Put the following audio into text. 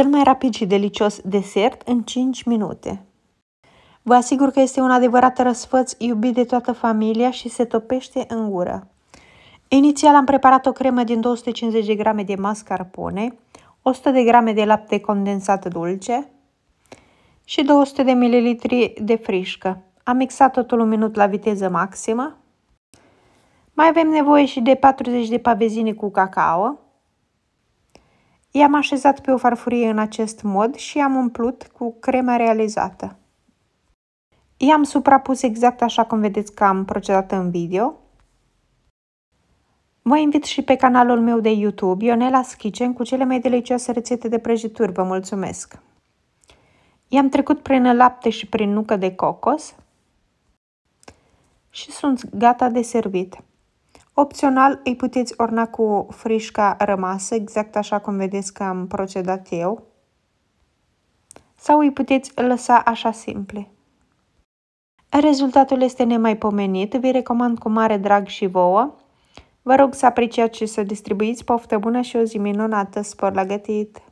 cel mai rapid și delicios desert în 5 minute. Vă asigur că este un adevărat răsfăț iubit de toată familia și se topește în gură. Inițial am preparat o cremă din 250 de grame de mascarpone, 100 de grame de lapte condensat dulce și 200 de ml de frișcă. Am mixat totul un minut la viteză maximă. Mai avem nevoie și de 40 de pavezine cu cacao, I-am așezat pe o farfurie în acest mod și am umplut cu crema realizată. I-am suprapus exact așa cum vedeți că am procedat în video. Vă invit și pe canalul meu de YouTube, Ionela Schicen, cu cele mai delicioase rețete de prăjituri. Vă mulțumesc! I-am trecut prin lapte și prin nucă de cocos și sunt gata de servit. Opțional îi puteți orna cu frișca rămasă, exact așa cum vedeți că am procedat eu. Sau îi puteți lăsa așa simple. Rezultatul este nemaipomenit, vi recomand cu mare drag și vouă. Vă rog să apreciați și să distribuiți poftă bună și o zi minunată, spor la gătit!